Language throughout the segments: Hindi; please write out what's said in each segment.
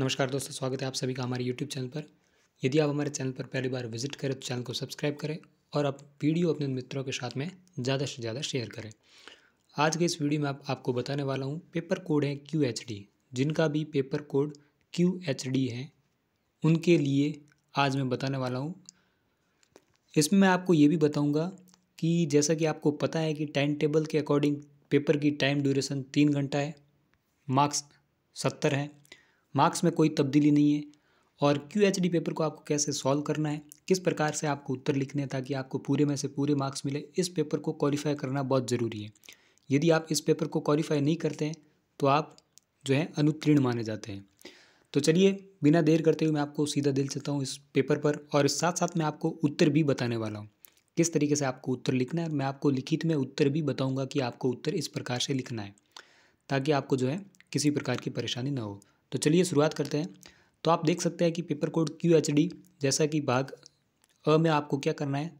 नमस्कार दोस्तों स्वागत है आप सभी का हमारे यूट्यूब चैनल पर यदि आप हमारे चैनल पर पहली बार विजिट करें तो चैनल को सब्सक्राइब करें और आप वीडियो अपने मित्रों के साथ में ज़्यादा से ज़्यादा शेयर करें आज के इस वीडियो में आप, आपको बताने वाला हूँ पेपर कोड है क्यू जिनका भी पेपर कोड क्यू है उनके लिए आज मैं बताने वाला हूँ इसमें मैं आपको ये भी बताऊँगा कि जैसा कि आपको पता है कि टाइम टेबल के अकॉर्डिंग पेपर की टाइम ड्यूरेशन तीन घंटा है मार्क्स सत्तर हैं मार्क्स में कोई तब्दीली नहीं है और क्यू एच डी पेपर को आपको कैसे सॉल्व करना है किस प्रकार से आपको उत्तर लिखने हैं ताकि आपको पूरे में से पूरे मार्क्स मिले इस पेपर को क्वालिफाई करना बहुत ज़रूरी है यदि आप इस पेपर को क्वालिफाई नहीं करते हैं तो आप जो है अनुत्तीर्ण माने जाते हैं तो चलिए बिना देर करते हुए मैं आपको सीधा दिल चलता हूँ इस पेपर पर और साथ साथ मैं आपको उत्तर भी बताने वाला हूँ किस तरीके से आपको उत्तर लिखना है मैं आपको लिखित में उत्तर भी बताऊँगा कि आपको उत्तर इस प्रकार से लिखना है ताकि आपको जो है किसी प्रकार की परेशानी ना हो तो चलिए शुरुआत करते हैं तो आप देख सकते हैं कि paper code Q H D जैसा कि भाग अ में आपको क्या करना है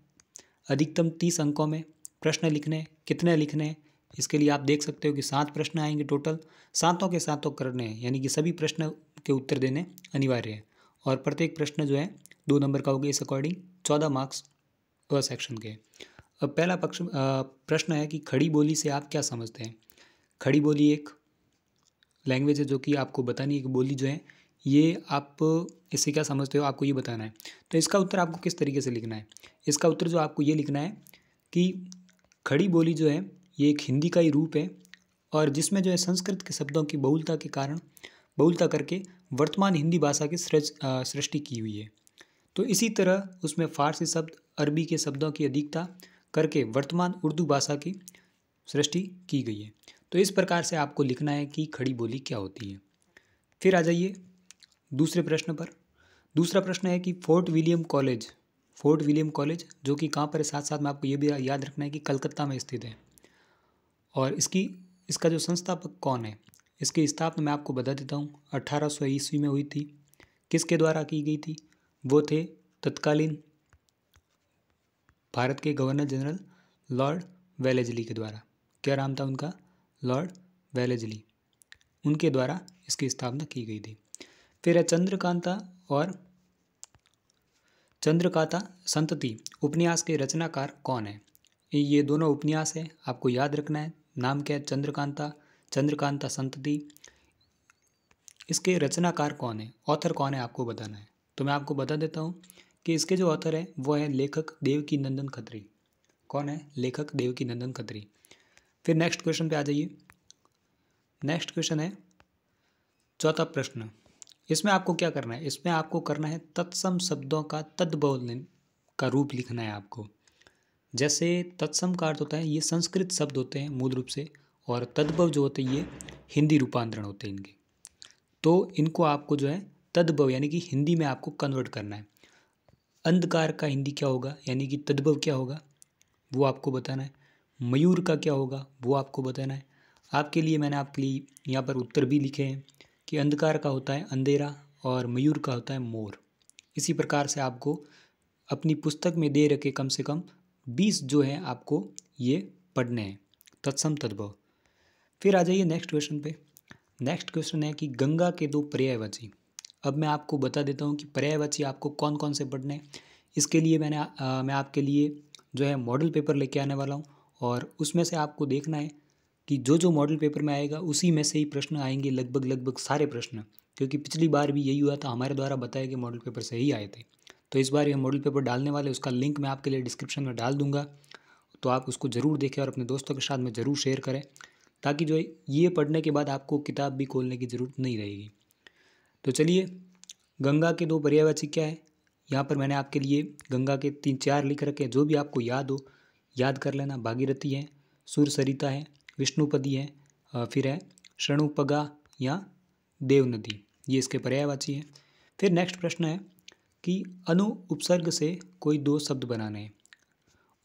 अधिकतम तीस अंकों में प्रश्न लिखने कितने लिखने हैं इसके लिए आप देख सकते हो कि सात प्रश्न आएंगे टोटल सातों के सातों करने हैं यानी कि सभी प्रश्न के उत्तर देने अनिवार्य है और प्रत्येक प्रश्न जो है दो नंबर का होगा इस अकॉर्डिंग चौदह मार्क्स अ सेक्शन के अब पहला पक्ष प्रश्न है कि खड़ी बोली से आप क्या समझते हैं खड़ी बोली एक लैंग्वेज है जो कि आपको बतानी है कि बोली जो है ये आप इससे क्या समझते हो आपको ये बताना है तो इसका उत्तर आपको किस तरीके से लिखना है इसका उत्तर जो आपको ये लिखना है कि खड़ी बोली जो है ये एक हिंदी का ही रूप है और जिसमें जो है संस्कृत के शब्दों की बहुलता के कारण बहुलता करके वर्तमान हिंदी भाषा की सृष्टि की हुई है तो इसी तरह उसमें फारसी शब्द अरबी के शब्दों की अधिकता करके वर्तमान उर्दू भाषा की सृष्टि की गई है तो इस प्रकार से आपको लिखना है कि खड़ी बोली क्या होती है फिर आ जाइए दूसरे प्रश्न पर दूसरा प्रश्न है कि Fort William college Fort William college जो कि कहाँ पर है साथ साथ में आपको ये भी याद रखना है कि कलकत्ता में स्थित है और इसकी इसका जो संस्थापक कौन है इसकी स्थापना मैं आपको बता देता हूँ अट्ठारह सौ ईस्वी में हुई थी किसके द्वारा की गई थी वो थे तत्कालीन भारत के गवर्नर जनरल लॉर्ड वेलेजली के द्वारा क्या नाम था उनका लॉर्ड वेलेजली उनके द्वारा इसकी स्थापना की गई थी फिर है चंद्रकांता और चंद्रकाता संतति उपन्यास के रचनाकार कौन है ये दोनों उपन्यास हैं आपको याद रखना है नाम क्या है चंद्रकांता चंद्रकांता संतति इसके रचनाकार कौन है ऑथर कौन है आपको बताना है तो मैं आपको बता देता हूँ कि इसके जो ऑथर हैं वो है लेखक देवकी नंदन खत्री कौन है लेखक देवकी नंदन खत्री फिर नेक्स्ट क्वेश्चन पे आ जाइए नेक्स्ट क्वेश्चन है चौथा प्रश्न इसमें आपको क्या करना है इसमें आपको करना है तत्सम शब्दों का तद्बोधन का रूप लिखना है आपको जैसे तत्सम का अर्थ होता है ये संस्कृत शब्द होते हैं मूल रूप से और तद्भव जो होते हैं ये हिंदी रूपांतरण होते हैं इनके तो इनको आपको जो है तद्भव यानी कि हिंदी में आपको कन्वर्ट करना है अंधकार का हिंदी क्या होगा यानी कि तद्भव क्या होगा वो आपको बताना है मयूर का क्या होगा वो आपको बताना है आपके लिए मैंने आपके लिए यहाँ पर उत्तर भी लिखे हैं कि अंधकार का होता है अंधेरा और मयूर का होता है मोर इसी प्रकार से आपको अपनी पुस्तक में दे रखे कम से कम बीस जो है आपको ये पढ़ने हैं तत्सम तद्भव फिर आ जाइए नेक्स्ट क्वेश्चन पे नेक्स्ट क्वेश्चन है कि गंगा के दो पर्यायवाची अब मैं आपको बता देता हूँ कि पर्यायवाची आपको कौन कौन से पढ़ने हैं इसके लिए मैंने आ, मैं आपके लिए जो है मॉडल पेपर लेके आने वाला हूँ और उसमें से आपको देखना है कि जो जो मॉडल पेपर में आएगा उसी में से ही प्रश्न आएंगे लगभग लगभग सारे प्रश्न क्योंकि पिछली बार भी यही हुआ था हमारे द्वारा बताया गया मॉडल पेपर से ही आए थे तो इस बार ये मॉडल पेपर डालने वाले उसका लिंक मैं आपके लिए डिस्क्रिप्शन में डाल दूंगा तो आप उसको ज़रूर देखें और अपने दोस्तों के साथ में ज़रूर शेयर करें ताकि जो ये पढ़ने के बाद आपको किताब भी खोलने की ज़रूरत नहीं रहेगी तो चलिए गंगा के दो पर्यायवाची क्या है यहाँ पर मैंने आपके लिए गंगा के तीन चार लिख रखे हैं जो भी आपको याद हो याद कर लेना भागीरथी है सूर सरिता है विष्णुपदी है फिर है शणुपगा या देव नदी ये इसके पर्यायवाची है फिर नेक्स्ट प्रश्न है कि अनु उपसर्ग से कोई दो शब्द बनाने हैं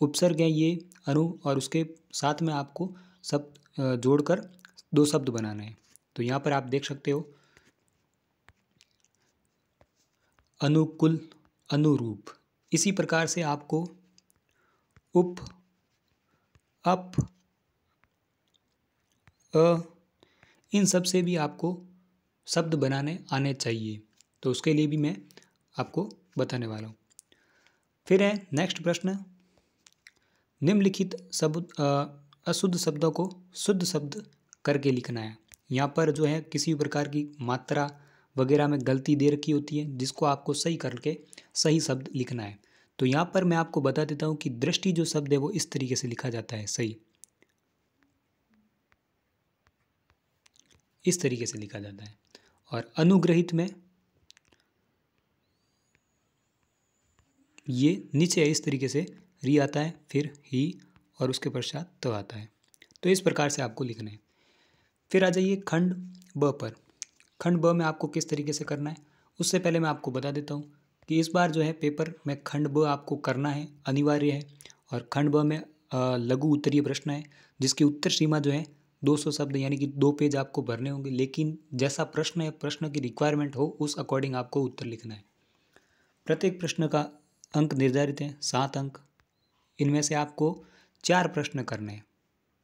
उपसर्ग है ये अनु और उसके साथ में आपको शब्द जोड़कर दो शब्द बनाने हैं तो यहाँ पर आप देख सकते हो अनुकुल अनुरूप इसी प्रकार से आपको उप अप अ इन सब से भी आपको शब्द बनाने आने चाहिए तो उसके लिए भी मैं आपको बताने वाला हूँ फिर है नेक्स्ट प्रश्न निम्नलिखित शब्द अशुद्ध शब्दों को शुद्ध शब्द करके लिखना है यहाँ पर जो है किसी भी प्रकार की मात्रा वगैरह में गलती दे रखी होती है जिसको आपको सही करके सही शब्द लिखना है तो यहाँ पर मैं आपको बता देता हूँ कि दृष्टि जो शब्द है वो इस तरीके से लिखा जाता है सही इस तरीके से लिखा जाता है और अनुग्रहित में ये नीचे इस तरीके से री आता है फिर ही और उसके पश्चात त तो आता है तो इस प्रकार से आपको लिखना है फिर आ जाइए खंड ब पर खंड ब में आपको किस तरीके से करना है उससे पहले मैं आपको बता देता हूँ कि इस बार जो है पेपर में खंड ब आपको करना है अनिवार्य है और खंड ब में लघु उत्तरीय प्रश्न है जिसकी उत्तर सीमा जो है 200 शब्द यानी कि दो पेज आपको भरने होंगे लेकिन जैसा प्रश्न है प्रश्न की रिक्वायरमेंट हो उस अकॉर्डिंग आपको उत्तर लिखना है प्रत्येक प्रश्न का अंक निर्धारित है सात अंक इनमें से आपको चार प्रश्न करने हैं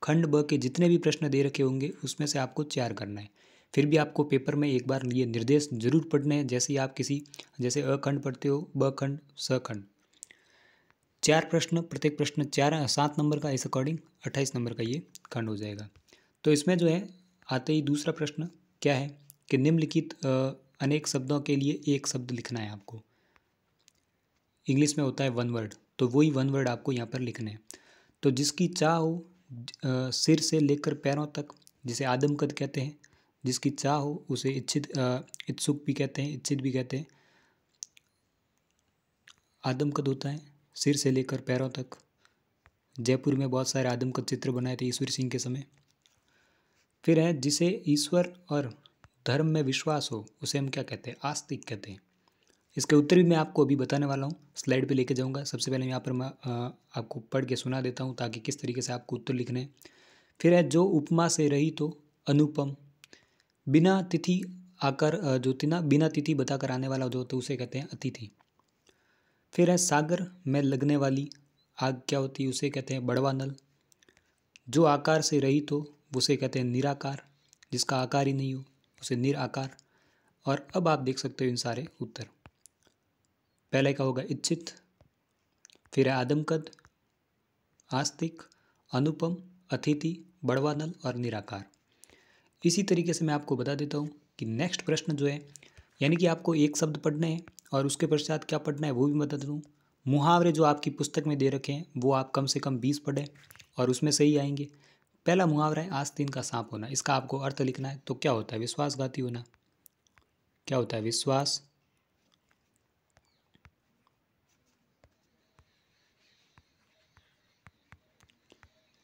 खंड ब के जितने भी प्रश्न दे रखे होंगे उसमें से आपको चार करना है फिर भी आपको पेपर में एक बार ये निर्देश जरूर पढ़ने हैं जैसे आप किसी जैसे अखंड पढ़ते हो ब खंड स खंड चार प्रश्न प्रत्येक प्रश्न चार सात नंबर का इस अकॉर्डिंग अट्ठाईस नंबर का ये खंड हो जाएगा तो इसमें जो है आते ही दूसरा प्रश्न क्या है कि निम्नलिखित अनेक शब्दों के लिए एक शब्द लिखना है आपको इंग्लिश में होता है वन वर्ड तो वही वन वर्ड आपको यहाँ पर लिखना है तो जिसकी चाह हो सिर से लेकर पैरों तक जिसे आदमकद कहते हैं जिसकी चाह हो उसे इच्छित इच्छुक भी कहते हैं इच्छित भी कहते हैं आदमकद होता है सिर से लेकर पैरों तक जयपुर में बहुत सारे आदमकद चित्र बनाए थे ईश्वर सिंह के समय फिर है जिसे ईश्वर और धर्म में विश्वास हो उसे हम क्या कहते हैं आस्तिक कहते हैं इसके उत्तर भी मैं आपको अभी बताने वाला हूँ स्लाइड पे लेके जाऊँगा सबसे पहले यहाँ पर मैं आपको पढ़ के सुना देता हूँ ताकि किस तरीके से आपको उत्तर लिखने फिर है जो उपमा से रही तो अनुपम बिना तिथि आकर जो तिना बिना तिथि बताकर आने वाला जो होता है उसे कहते हैं अतिथि फिर है सागर में लगने वाली आग क्या होती है उसे कहते हैं बड़वा नल जो आकार से रहित हो उसे कहते हैं निराकार जिसका आकार ही नहीं हो उसे निराकार और अब आप देख सकते हो इन सारे उत्तर पहले का होगा इच्छित फिर है आदमकद आस्तिक अनुपम अतिथि बड़वा नल और निराकार इसी तरीके से मैं आपको बता देता हूँ कि नेक्स्ट प्रश्न जो है यानी कि आपको एक शब्द पढ़ना है और उसके पश्चात क्या पढ़ना है वो भी बता दूँ मुहावरे जो आपकी पुस्तक में दे रखे हैं वो आप कम से कम बीस पढ़ें और उसमें सही आएंगे पहला मुहावरा है आज आस्तीन का सांप होना इसका आपको अर्थ लिखना है तो क्या होता है विश्वासघाती होना क्या होता है विश्वास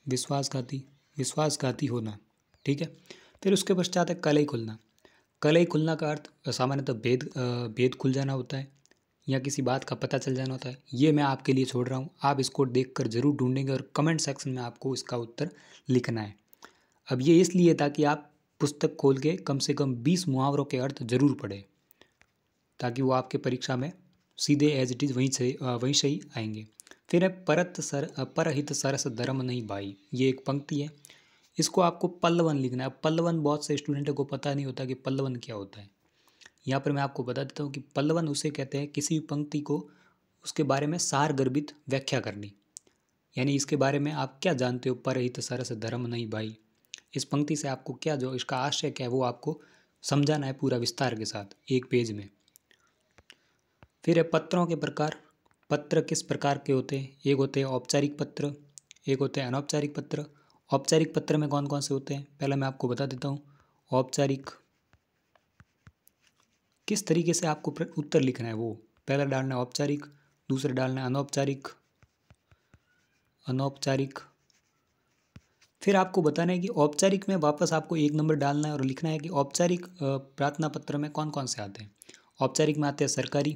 विश्वासघाती विश्वासघाती होना ठीक है फिर उसके पश्चात है कलई खुलना कलई खुलना का अर्थ सामान्यतः तो भेद भेद खुल जाना होता है या किसी बात का पता चल जाना होता है ये मैं आपके लिए छोड़ रहा हूँ आप इसको देख कर ज़रूर ढूंढेंगे और कमेंट सेक्शन में आपको इसका उत्तर लिखना है अब ये इसलिए ताकि आप पुस्तक खोल के कम से कम बीस मुहावरों के अर्थ ज़रूर पढ़ें ताकि वो आपके परीक्षा में सीधे एज इट इज़ वहीं से वहीं से ही आएंगे फिर है परत सर परहित सरस धर्म नहीं भाई ये एक पंक्ति है इसको आपको पल्लवन लिखना है पल्लवन बहुत से स्टूडेंट को पता नहीं होता कि पल्लवन क्या होता है यहाँ पर मैं आपको बता देता हूँ कि पल्लवन उसे कहते हैं किसी भी पंक्ति को उसके बारे में सार गर्भित व्याख्या करनी यानी इसके बारे में आप क्या जानते हो पर हित सरस धर्म नहीं भाई इस पंक्ति से आपको क्या जो इसका आशय क्या है वो आपको समझाना है पूरा विस्तार के साथ एक पेज में फिर है पत्रों के प्रकार पत्र किस प्रकार के होते हैं एक होते हैं औपचारिक पत्र एक होते हैं अनौपचारिक पत्र औपचारिक पत्र में कौन कौन से होते हैं पहला मैं आपको बता देता हूँ औपचारिक किस तरीके से आपको उत्तर लिखना है वो पहला डालना है औपचारिक दूसरा डालना है अनौपचारिक अनौपचारिक फिर आपको बताना है कि औपचारिक में वापस आपको एक नंबर डालना है और लिखना है कि औपचारिक प्रार्थना पत्र में कौन कौन से आते हैं औपचारिक में आते हैं सरकारी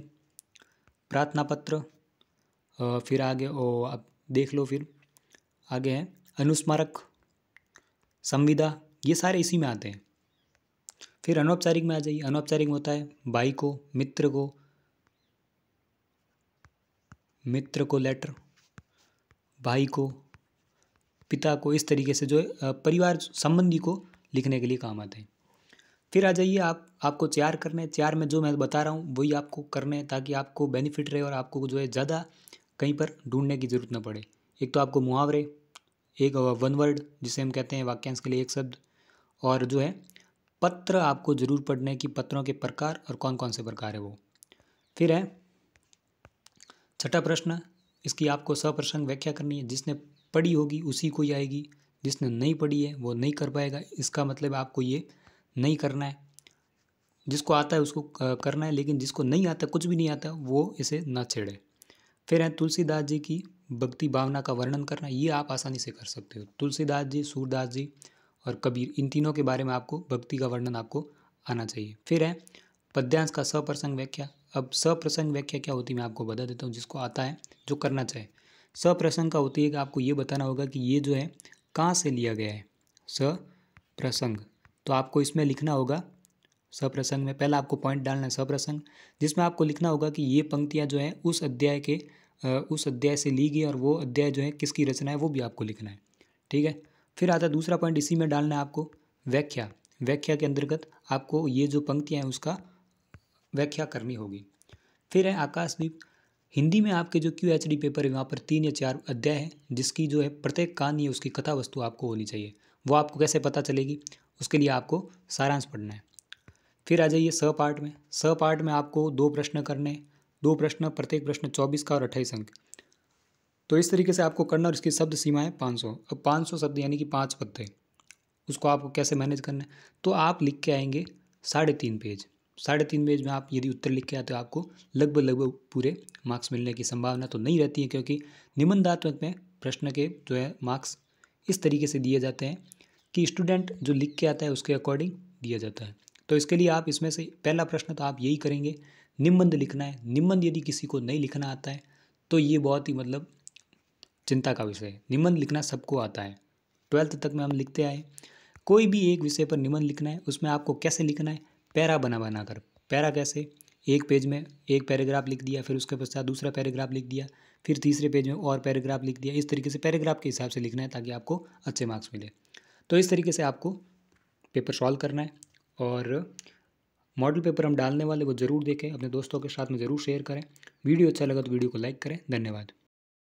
प्रार्थना पत्र फिर आगे ओ आप देख लो फिर आगे है अनुस्मारक संविदा ये सारे इसी में आते हैं फिर अनौपचारिक में आ जाइए अनौपचारिक होता है भाई को मित्र को मित्र को लेटर भाई को पिता को इस तरीके से जो परिवार संबंधी को लिखने के लिए काम आते हैं फिर आ जाइए आप आपको चार करने चार में जो मैं बता रहा हूँ वही आपको करने ताकि आपको बेनिफिट रहे और आपको जो है ज़्यादा कहीं पर ढूंढने की ज़रूरत ना पड़े एक तो आपको मुहावरे एक वन वर्ड जिसे हम कहते हैं वाक्यांश के लिए एक शब्द और जो है पत्र आपको जरूर पढ़ने की पत्रों के प्रकार और कौन कौन से प्रकार है वो फिर है छठा प्रश्न इसकी आपको सप्रसंग व्याख्या करनी है जिसने पढ़ी होगी उसी को ही आएगी जिसने नहीं पढ़ी है वो नहीं कर पाएगा इसका मतलब आपको ये नहीं करना है जिसको आता है उसको करना है लेकिन जिसको नहीं आता कुछ भी नहीं आता वो इसे ना छेड़े फिर है तुलसीदास जी की भक्ति भावना का वर्णन करना ये आप आसानी से कर सकते हो तुलसीदास जी सूरदास जी और कबीर इन तीनों के बारे में आपको भक्ति का वर्णन आपको आना चाहिए फिर है पद्यांश का सप्रसंग व्याख्या अब सप्रसंग व्याख्या क्या होती है मैं आपको बता देता हूँ जिसको आता है जो करना चाहे सप्रसंग का होती है कि आपको ये बताना होगा कि ये जो है कहाँ से लिया गया है स प्रसंग तो आपको इसमें लिखना होगा सप्रसंग में पहला आपको पॉइंट डालना है सप्रसंग जिसमें आपको लिखना होगा कि ये पंक्तियाँ जो हैं उस अध्याय के उस अध्याय से ली गई और वो अध्याय जो है किसकी रचना है वो भी आपको लिखना है ठीक है फिर आता है दूसरा पॉइंट इसी में डालना है आपको व्याख्या व्याख्या के अंतर्गत आपको ये जो पंक्तियाँ हैं उसका व्याख्या करनी होगी फिर है आकाशदीप हिंदी में आपके जो क्यू एच डी पेपर है वहाँ पर तीन या चार अध्याय हैं जिसकी जो है प्रत्येक कहानी है उसकी कथा वस्तु आपको होनी चाहिए वो आपको कैसे पता चलेगी उसके लिए आपको सारांश पढ़ना है फिर आ जाइए स पार्ट में स पार्ट में आपको दो प्रश्न करने दो प्रश्न प्रत्येक प्रश्न चौबीस का और अट्ठाईस अंक तो इस तरीके से आपको करना और इसकी शब्द सीमाएँ पाँच सौ अब पाँच सौ शब्द यानी कि पाँच पत्ते उसको आपको कैसे मैनेज करना है तो आप लिख के आएंगे साढ़े तीन पेज साढ़े तीन पेज में आप यदि उत्तर लिख के आते हो आपको लगभग लगभग पूरे मार्क्स मिलने की संभावना तो नहीं रहती है क्योंकि निबंधात्मक में प्रश्न के जो है मार्क्स इस तरीके से दिए जाते हैं कि स्टूडेंट जो लिख के आता है उसके अकॉर्डिंग दिया जाता है तो इसके लिए आप इसमें से पहला प्रश्न तो आप यही करेंगे निबंध लिखना है निबंध यदि किसी को नहीं लिखना आता है तो ये बहुत ही मतलब चिंता का विषय है निबंध लिखना सबको आता है ट्वेल्थ तक में हम लिखते आए कोई भी एक विषय पर निबंध लिखना है उसमें आपको कैसे लिखना है पैरा बना बना कर पैरा कैसे एक पेज में एक पैराग्राफ लिख दिया फिर उसके पश्चात दूसरा पैराग्राफ लिख दिया फिर तीसरे पेज में और पैराग्राफ लिख दिया इस तरीके से पैराग्राफ के हिसाब से लिखना है ताकि आपको अच्छे मार्क्स मिले तो इस तरीके से आपको पेपर सॉल्व करना है और मॉडल पेपर हम डालने वाले वो ज़रूर देखें अपने दोस्तों के साथ में ज़रूर शेयर करें वीडियो अच्छा लगा तो वीडियो को लाइक करें धन्यवाद